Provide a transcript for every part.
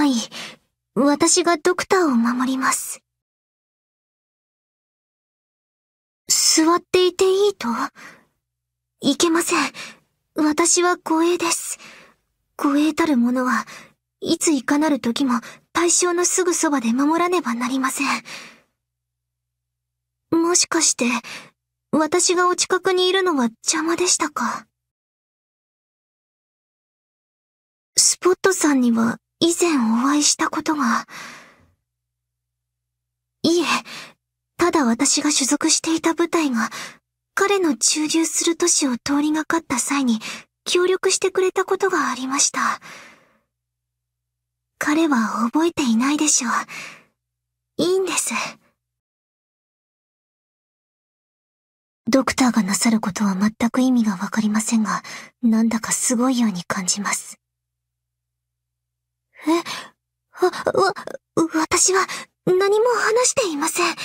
はい。私がドクターを守ります。座っていていいといけません。私は護衛です。護衛たる者はいついかなる時も対象のすぐそばで守らねばなりません。もしかして、私がお近くにいるのは邪魔でしたかスポットさんには以前お会いしたことが。いえ、ただ私が所属していた部隊が、彼の駐留する都市を通りがかった際に協力してくれたことがありました。彼は覚えていないでしょう。いいんです。ドクターがなさることは全く意味がわかりませんが、なんだかすごいように感じます。え、わ、わ、私は何も話していません。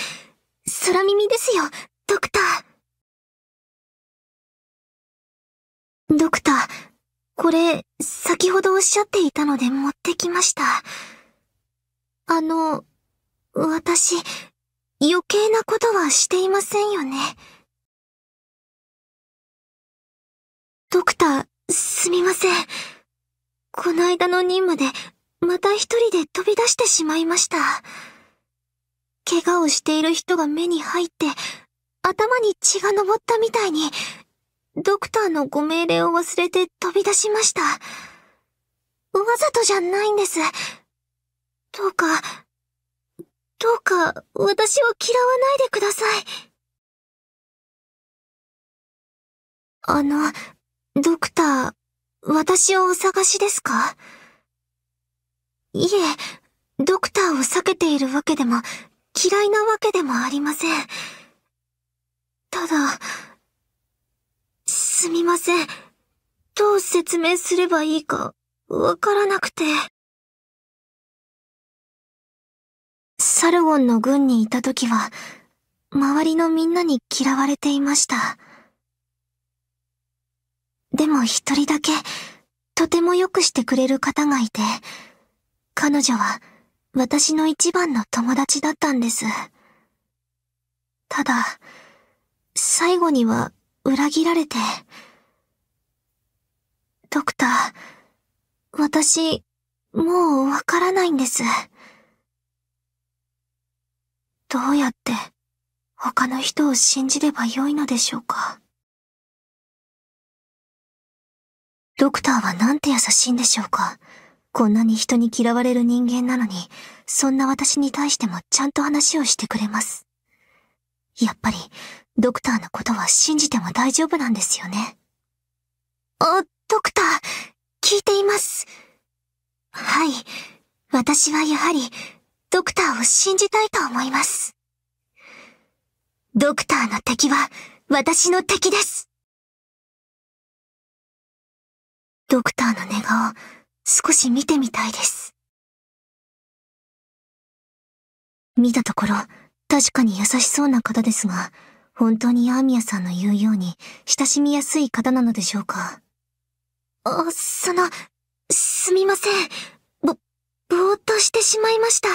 空耳ですよ、ドクター。ドクター、これ、先ほどおっしゃっていたので持ってきました。あの、私、余計なことはしていませんよね。ドクター、すみません。この間の任務でまた一人で飛び出してしまいました。怪我をしている人が目に入って、頭に血が昇ったみたいに、ドクターのご命令を忘れて飛び出しました。わざとじゃないんです。どうか、どうか、私を嫌わないでください。あの、ドクター、私をお探しですかいえ、ドクターを避けているわけでも、嫌いなわけでもありません。ただ、すみません。どう説明すればいいか、わからなくて。サルゴンの軍にいた時は、周りのみんなに嫌われていました。でも一人だけ、とても良くしてくれる方がいて、彼女は私の一番の友達だったんです。ただ、最後には裏切られて。ドクター、私、もうわからないんです。どうやって他の人を信じればよいのでしょうか。ドクターはなんて優しいんでしょうか。こんなに人に嫌われる人間なのに、そんな私に対してもちゃんと話をしてくれます。やっぱり、ドクターのことは信じても大丈夫なんですよね。あ、ドクター、聞いています。はい。私はやはり、ドクターを信じたいと思います。ドクターの敵は、私の敵です。ドクターの寝顔、少し見てみたいです。見たところ、確かに優しそうな方ですが、本当にアーミヤさんの言うように親しみやすい方なのでしょうか。あ、その、すみません。ぼ、ぼーっとしてしまいました。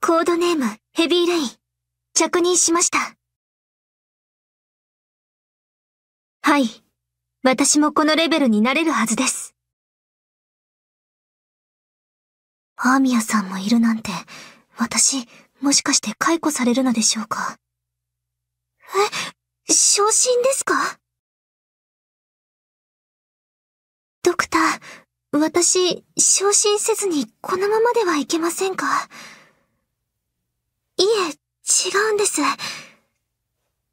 コードネーム、ヘビーレイン、着任しました。はい。私もこのレベルになれるはずです。アーミヤさんもいるなんて、私、もしかして解雇されるのでしょうかえ、昇進ですかドクター、私、昇進せずにこのままではいけませんかいえ、違うんです。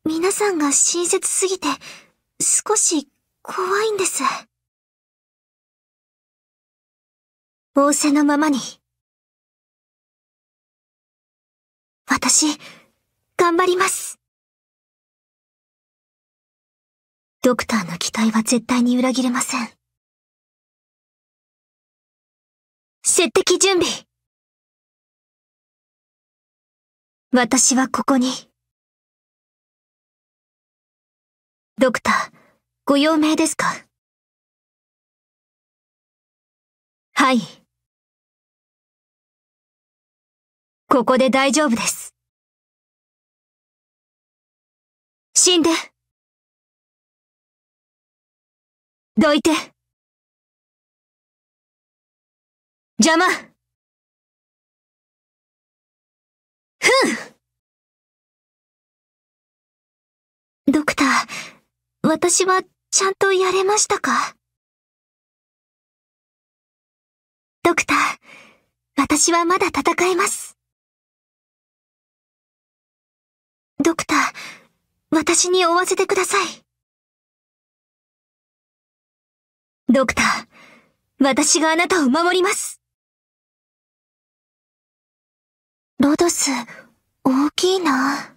皆さんが親切すぎて、少し怖いんです。仰せのままに。私、頑張ります。ドクターの期待は絶対に裏切れません。接敵準備。私はここに。ドクター、ご用命ですかはい。ここで大丈夫です。死んで。どいて。邪魔。ふんドクター、私はちゃんとやれましたかドクター、私はまだ戦えます。私に追わせてください。ドクター、私があなたを守ります。ロドス、大きいな。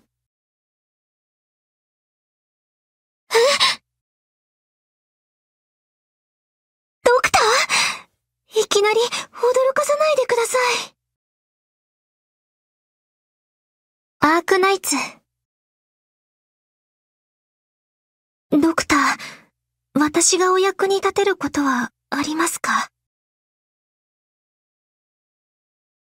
えドクターいきなり驚かさないでください。アークナイツ。ドクター、私がお役に立てることはありますか